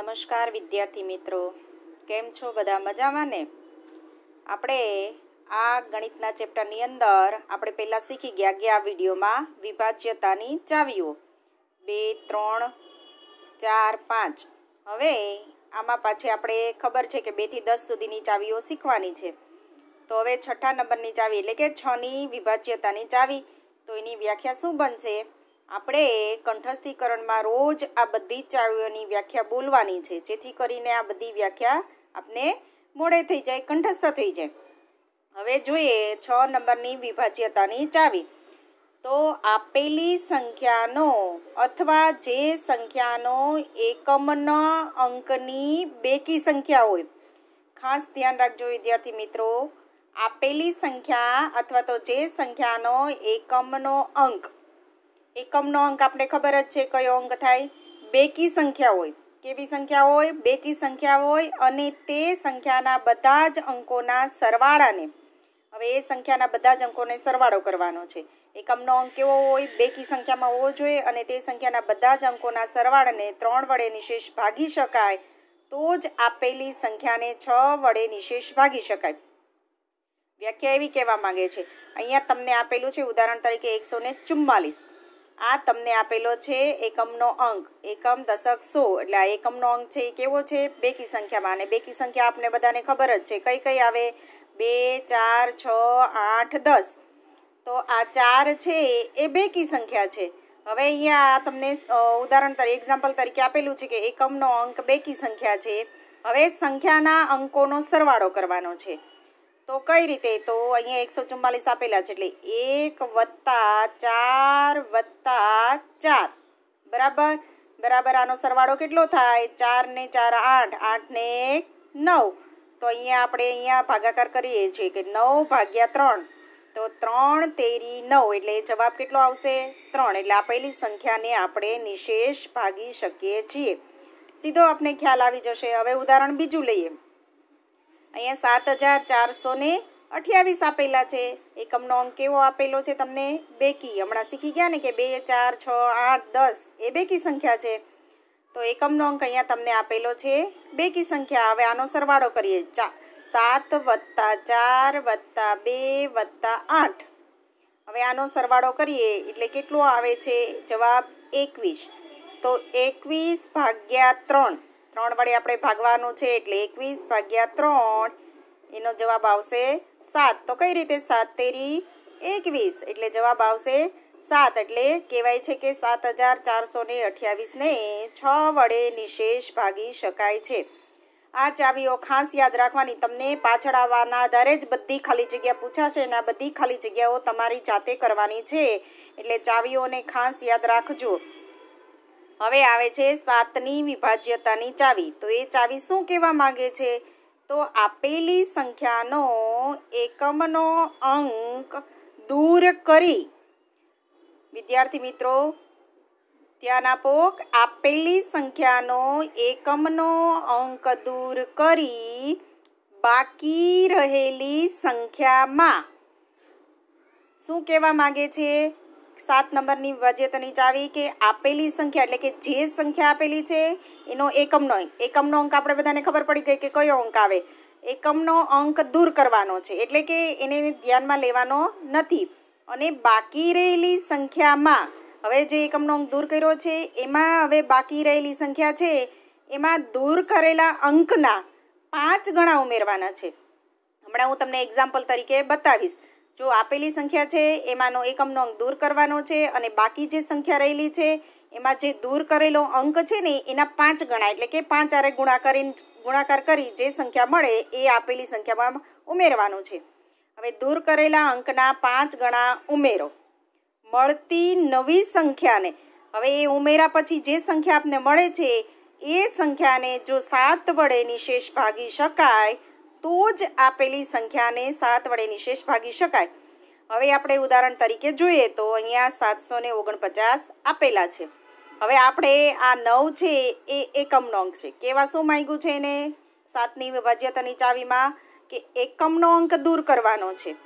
નમસ્કાર વિદ્યાર્થી મિત્રો કેમ છો બધા મજામાં ને આપણે આ ગણિતના ચેપ્ટરની અંદર આપણે પહેલાં શીખી ગયા ગયા વિડીયોમાં વિભાજ્યતાની ચાવીઓ બે ત્રણ ચાર પાંચ હવે આમાં પાછી આપણે ખબર છે કે બેથી દસ સુધીની ચાવીઓ શીખવાની છે તો હવે છઠ્ઠા નંબરની ચાવી એટલે કે છની વિભાજ્યતાની ચાવી તો એની વ્યાખ્યા શું બનશે આપણે કંઠસ્થીકરણમાં રોજ આ બધી ચાવીઓની વ્યાખ્યા બોલવાની છે જેથી કરીને આ બધી વ્યાખ્યા આપને મોડે થઈ જાય કંઠસ્થ થઈ જાય હવે જોઈએ છ નંબરની વિભાજ્યતાની ચાવી તો આપેલી સંખ્યાનો અથવા જે સંખ્યાનો એકમના અંકની બેકી સંખ્યા હોય ખાસ ધ્યાન રાખજો વિદ્યાર્થી મિત્રો આપેલી સંખ્યા અથવા તો જે સંખ્યાનો એકમનો અંક એકમનો અંક આપણે ખબર જ છે કયો અંક થાય બેકી સંખ્યા હોય કેવી સંખ્યા હોય બેકી સંખ્યા હોય અને તે સંખ્યાના બધા જ અંકોના સરવાળાને હવે એ સંખ્યાના બધા જ અંકોને સરવાળો કરવાનો છે એકમનો અંક કેવો હોય બેકી સંખ્યામાં હોવો જોઈએ અને તે સંખ્યાના બધા જ અંકોના સરવાળને ત્રણ વડે નિશેષ ભાગી શકાય તો જ આપેલી સંખ્યાને છ વડે નિશેષ ભાગી શકાય વ્યાખ્યા એવી કહેવા માંગે છે અહીંયા તમને આપેલું છે ઉદાહરણ તરીકે એકસો ને ચુમ્માલીસ આ તમને આપેલો છે એકમનો અંક એકમ દશક સો એટલે આ એકમનો અંક છે એ કેવો છે બેકી સંખ્યામાં અને બેકી સંખ્યા આપણે બધાને ખબર જ છે કઈ કઈ આવે બે ચાર છ આઠ દસ તો આ ચાર છે એ બેકી સંખ્યા છે હવે અહીંયા તમને ઉદાહરણ તરીકે એક્ઝામ્પલ તરીકે આપેલું છે કે એકમનો અંક બેકી સંખ્યા છે હવે સંખ્યાના અંકોનો સરવાળો કરવાનો છે તો કઈ રીતે તો અહીંયા એકસો ચુમ્માલીસ આપેલા છે એટલે એક વત્તા ચાર વત્તા ચાર બરાબર બરાબર આનો સરવાળો કેટલો થાય ચાર ને ચાર આઠ આઠ ને નવ તો અહીંયા આપણે અહીંયા ભાગાકાર કરીએ છીએ કે નવ ભાગ્યા ત્રણ તો ત્રણ તેરી નવ એટલે જવાબ કેટલો આવશે ત્રણ એટલે આપેલી સંખ્યાને આપણે નિશેષ ભાગી શકીએ છીએ સીધો આપને ખ્યાલ આવી જશે હવે ઉદાહરણ બીજું લઈએ અહીંયા સાત હજાર ચારસો ને અઠ્યાવીસ આપેલા છે એકમનો અંક કેવો આપેલો છે તમને બે કી હમણાં શીખી ગયા ને કે બે ચાર છ આઠ દસ એ બે કી સંખ્યા છે તો એકમનો અંક અહીંયા તમને આપેલો છે બે કી સંખ્યા હવે આનો સરવાળો કરીએ ચા સાત વત્તા ચાર વત્તા બે વત્તા આઠ હવે આનો સરવાળો કરીએ એટલે કેટલો આવે છે જવાબ એકવીસ તો એકવીસ ભાગ્યા ત્રણ ત્રણ વડે આપણે ભાગવાનું છે એટલે એકવીસ ભાગ્યા ત્રણ એનો જવાબ આવશે સાત તો કઈ રીતે સાત તેરી એકવીસ એટલે જવાબ આવશે સાત એટલે કહેવાય છે કે સાત હજાર ચારસો ને અઠ્યાવીસને છ વડે નિશેષ ભાગી શકાય છે આ ચાવીઓ ખાસ યાદ રાખવાની તમને પાછળ આવવાના આધારે જ બધી ખાલી જગ્યા પૂછાશે અને આ બધી ખાલી જગ્યાઓ તમારી જાતે કરવાની છે એટલે ચાવીઓને ખાસ યાદ રાખજો હવે આવે છે સાતની વિભાજ્યતાની ચાવી તો એ ચાવી શું કહેવા માગે છે તો આપેલી સંખ્યાનો એકમનો અંક દૂર કરી વિદ્યાર્થી મિત્રો ધ્યાન આપો આપેલી સંખ્યાનો એકમનો અંક દૂર કરી બાકી રહેલી સંખ્યામાં શું કહેવા માગે છે સાત નંબરની વજેતની ચાવી કે આપેલી સંખ્યા એટલે કે જે સંખ્યા આપેલી છે એનો એકમનો એકમનો અંક આપણે બધાને ખબર પડી ગઈ કે કયો અંક આવે એકમનો અંક દૂર કરવાનો છે એટલે કે એને ધ્યાનમાં લેવાનો નથી અને બાકી રહેલી સંખ્યામાં હવે જે એકમનો અંક દૂર કર્યો છે એમાં હવે બાકી રહેલી સંખ્યા છે એમાં દૂર કરેલા અંકના પાંચ ગણા ઉમેરવાના છે હમણાં હું તમને એક્ઝામ્પલ તરીકે બતાવીશ જો આપેલી સંખ્યા છે એમાંનો એકમનો અંક દૂર કરવાનો છે અને બાકી જે સંખ્યા રહેલી છે એમાં જે દૂર કરેલો અંક છે ને એના પાંચ ગણા એટલે કે પાંચ આરે ગુણાકાર ગુણાકાર કરી જે સંખ્યા મળે એ આપેલી સંખ્યામાં ઉમેરવાનું છે હવે દૂર કરેલા અંકના પાંચ ગણા ઉમેરો મળતી નવી સંખ્યાને હવે એ ઉમેરા પછી જે સંખ્યા આપને મળે છે એ સંખ્યાને જો સાત વડે નિશેષ ભાગી શકાય તો જ આપેલી સંખ્યાને સાત વડે નિશેષ ભાગી શકાય હવે આપણે ઉદાહરણ તરીકે જોઈએ તો અહીંયા સાતસો ને ઓગણપચાસ આપેલા છે હવે આપણે આ નવ છે એ એકમ નોંગ છે કેવા શું માંગ્યું છે એને સાતની વિભાજ્યતાની ચાવીમાં કે એકમનો અંક દૂર કરવાનો છે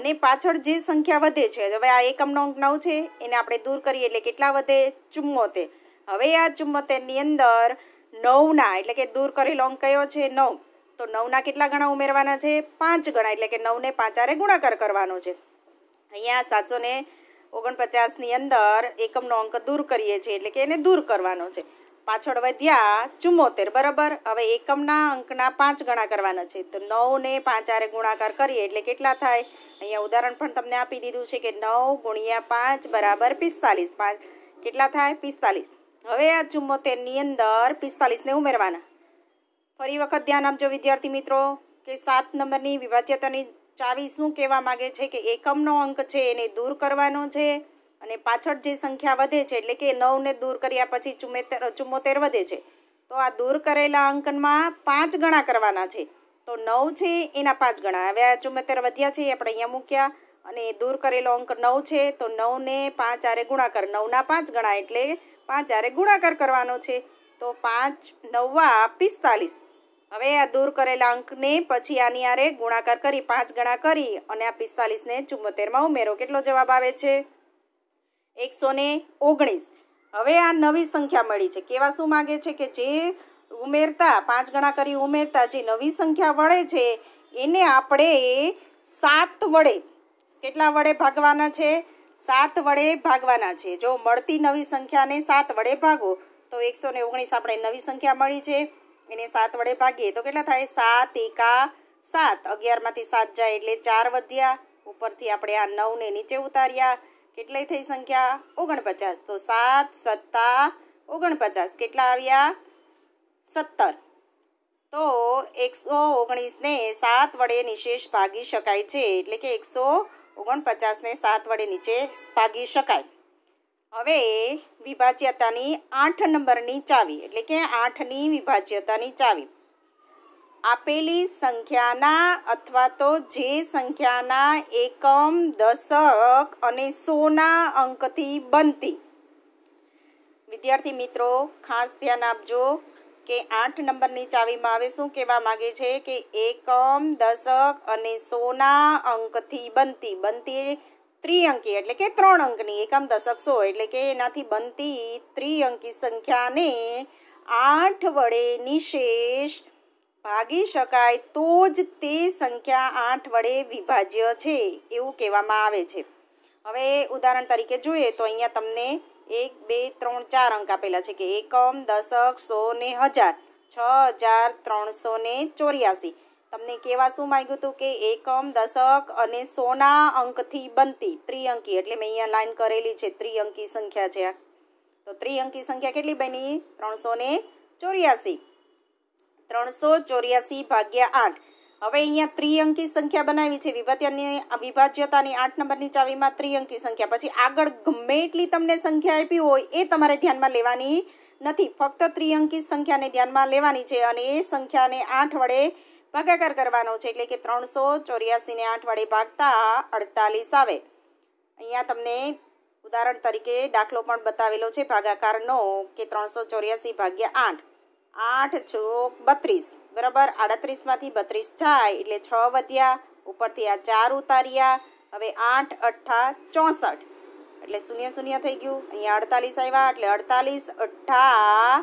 અને પાછળ જે સંખ્યા વધે છે હવે આ એકમનો અંક નવ છે એને આપણે દૂર કરીએ એટલે કેટલા વધે ચુમ્મોતેર હવે આ ચુમ્મોતેરની અંદર નવના એટલે કે દૂર કરેલો અંક કયો છે નવ તો નવના કેટલા ગણા ઉમેરવાના છે પાંચ ગણા એટલે કે નવને પાંચારે ગુણાકાર કરવાનો છે અહીંયા સાતસો ને ઓગણપચાસની અંદર એકમનો અંક દૂર કરીએ છીએ એટલે કે એને દૂર કરવાનો છે પાછળ વધ્યા ચુમ્મોતેર બરાબર હવે એકમના અંકના પાંચ ગણા કરવાના છે તો નવને પાંચારે ગુણાકાર કરીએ એટલે કેટલા થાય અહીંયા ઉદાહરણ પણ તમને આપી દીધું છે કે નવ ગુણ્યા પાંચ બરાબર પિસ્તાલીસ પાંચ કેટલા થાય પિસ્તાલીસ હવે આ ચુમ્મોતેરની અંદર પિસ્તાલીસને ઉમેરવાના ફરી વખત ધ્યાન આપજો વિદ્યાર્થી મિત્રો કે સાત નંબરની વિભાજ્યતાની ચાવી શું કહેવા માગે છે કે એકમનો અંક છે એને દૂર કરવાનો છે અને પાછળ જે સંખ્યા વધે છે એટલે કે નવને દૂર કર્યા પછી ચુમ્મેતેર ચુમ્મોતેર વધે છે તો આ દૂર કરેલા અંકનમાં પાંચ ગણા કરવાના છે તો નવ છે એના પાંચ ગણા હવે આ ચુમ્મોતેર વધ્યા છે એ આપણે અહીંયા મૂક્યા અને દૂર કરેલો અંક નવ છે તો નવને પાંચ આરે ગુણાકાર નવના પાંચ ગણા એટલે પાંચ આરે ગુણાકાર કરવાનો છે તો પાંચ નવ્વા પિસ્તાલીસ હવે આ દૂર કરેલા અંકને પછી આની આરે ગુણાકાર કરી પાંચ ગણા કરી અને આ પિસ્તાલીસને ચુમ્મોતેરમાં ઉમેરો કેટલો જવાબ આવે છે એકસો ઓગણીસ હવે આ નવી સંખ્યા મળી છે કેવા શું માગે છે કે જે ઉમેરતા પાંચ ગણા કરી ઉમેરતા જે નવી સંખ્યા વળે છે એને આપણે સાત વડે કેટલા વડે ભાગવાના છે સાત વડે ભાગવાના છે જો મળતી નવી સંખ્યાને સાત વડે ભાગો તો એકસો ને ઓગણીસ આપણે નવી સંખ્યા મળી છે એને સાત વડે ભાગીએ તો કેટલા થાય સાત એકા સાત અગિયારમાંથી સાત જાય એટલે ચાર વધ્યા ઉપરથી આપણે આ નવને નીચે ઉતાર્યા કેટલી થઈ સંખ્યા ઓગણપચાસ તો સાત સત્તા ઓગણપચાસ કેટલા આવ્યા સત્તર તો એકસો ઓગણીસને સાત વડે નિશેષ ભાગી શકાય છે એટલે કે એકસો ઓગણપચાસને સાત વડે નીચે ભાગી શકાય હવે વિભાજ્યતાની આઠ નંબરની ચાવી એટલે કે આઠની વિભાજ્યતાની ચાવી આપેલી સંખ્યાના અથવા તો જે સંખ્યાના એકમ દશક અને સોના અંકથી બનતી વિદ્યાર્થી મિત્રો ખાસ ધ્યાન આપજો કે આઠ નંબરની ચાવીમાં હવે શું કહેવા માગે છે કે એકમ દશક અને સોના અંકથી બનતી બનતી ત્રિઅંકી એટલે કે ત્રણ અંકની એકમ દશક સો એટલે કે એનાથી બનતી ત્રિઅંકી સંખ્યાને આઠ વડે નિશેષ ભાગી શકાય તો જ તે સંખ્યા આઠ વડે વિભાજ્ય છે એવું કહેવામાં આવે છે હવે ઉદાહરણ તરીકે જોઈએ તો અહીંયા તમને એક બે ત્રણ ચાર અંક આપેલા છે કે એકમ દશક સો ને હજાર છ હજાર ત્રણસો ને ચોર્યાસી તમને કેવા શું માંગ્યું હતું કે એકમ દશક અને સોના અંકથી બનતી ત્રિઅંકી એટલે મેં અહીંયા લાઈન કરેલી છે ત્રિઅંકી સંખ્યા છે આ તો ત્રિઅંકી સંખ્યા કેટલી બની ત્રણસો ને ચોર્યાસી ત્રણસો ચોર્યાસી ભાગ્યા આઠ હવે અહીંયા ત્રિઅંકી સંખ્યા બનાવી છે વિભાજ્યની વિભાજ્યતાની આઠ નંબરની ચાવીમાં ત્રિઅંકી સંખ્યા પછી આગળ ગમે એટલી તમને સંખ્યા આપી હોય એ તમારે ધ્યાનમાં લેવાની નથી ફક્ત ત્રિઅંકી સંખ્યાને ધ્યાનમાં લેવાની છે અને એ સંખ્યાને આઠ વડે ભાગાકાર કરવાનો છે એટલે કે ત્રણસો ચોર્યાસીને આઠ વડે ભાગતા અડતાલીસ આવે અહીંયા તમને ઉદાહરણ તરીકે દાખલો પણ બતાવેલો છે ભાગાકારનો કે ત્રણસો ચોર્યાસી ભાગ્યા આઠ આઠ છોક બત્રીસ બરાબર આડત્રીસમાંથી બત્રીસ થાય એટલે છ વધ્યા ઉપરથી આ ચાર ઉતાર્યા હવે આઠ અઠ્ઠા ચોસઠ એટલે શૂન્ય શૂન્ય થઈ ગયું અહીંયા અડતાલીસ આવ્યા એટલે અડતાલીસ અઠ્ઠા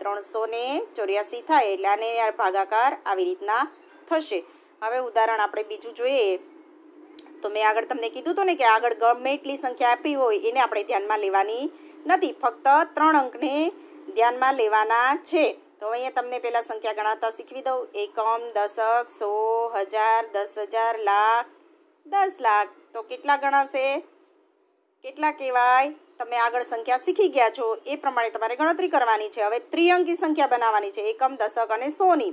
ત્રણસો ને ચોર્યાસી થાય એટલે આને ભાગાકાર આવી રીતના થશે હવે ઉદાહરણ આપણે બીજું જોઈએ તો મેં આગળ તમને કીધું હતું ને કે આગળ ગમે એટલી સંખ્યા આપી હોય એને આપણે ધ્યાનમાં લેવાની નથી ફક્ત ત્રણ અંકને ધ્યાનમાં લેવાના છે તો અહીંયા તમને પહેલાં સંખ્યા ગણાતા શીખવી દઉં એકમ દશક સો હજાર દસ હજાર લાખ દસ લાખ તો કેટલા ગણાશે કેટલા કહેવાય તમે આગળ સંખ્યા શીખી ગયા છો એ પ્રમાણે તમારે ગણતરી કરવાની છે હવે ત્રિઅંકી સંખ્યા બનાવવાની છે એકમ દશક અને સોની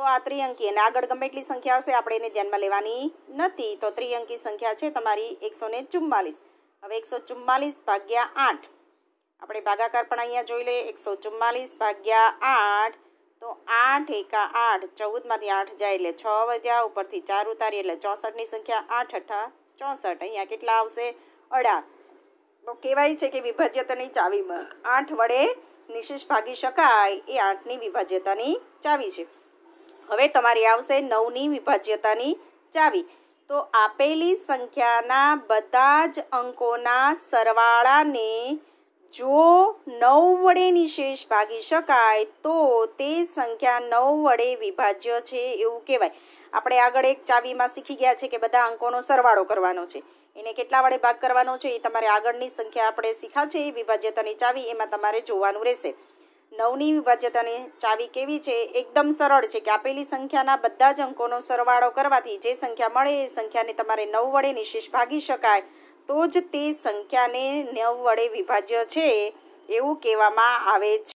તો આ ત્રિઅંકી અને આગળ ગમે એટલી સંખ્યા હશે આપણે એને ધ્યાનમાં લેવાની નથી તો ત્રિઅંકી સંખ્યા છે તમારી એકસો ને ચુમ્માલીસ હવે એકસો ચુમ્માલીસ ભાગ્યા આઠ આપણે ભાગાકાર પણ અહીંયા જોઈ લઈએ એકસો ચુમ્માલીસ ભાગ્યા આઠ તો આઠ એકા આઠ ચૌદમાંથી આઠ જાય એટલે છ વધ્યા ઉપરથી ચાર ઉતારી એટલે ચોસઠની સંખ્યા આઠ અઠા ચોસઠ અહીંયા કેટલા આવશે અઢાર તો કહેવાય છે કે વિભાજ્યતાની ચાવી આઠ વડે નિશેષ ભાગી શકાય એ આઠની વિભાજ્યતાની ચાવી છે હવે તમારી આવશે નવની વિભાજ્યતાની ચાવી તો આપેલી સંખ્યાના બધા જ અંકોના સરવાળાને જો નવ વડે નિશેષ ભાગી શકાય તો તે સંખ્યા નવ વડે વિભાજ્ય છે એવું કહેવાય આપણે આગળ એક ચાવીમાં શીખી ગયા છે કે બધા અંકોનો સરવાળો કરવાનો છે એને કેટલા વડે ભાગ કરવાનો છે એ તમારે આગળની સંખ્યા આપણે શીખ્યા છે એ વિભાજ્યતાની ચાવી એમાં તમારે જોવાનું રહેશે નવની વિભાજ્યતાની ચાવી કેવી છે એકદમ સરળ છે કે આપેલી સંખ્યાના બધા જ અંકોનો સરવાળો કરવાથી જે સંખ્યા મળે એ સંખ્યાને તમારે નવ વડે નિશેષ ભાગી શકાય તો જ તે સંખ્યાને નવ વડે વિભાજ્ય છે એવું કહેવામાં આવે છે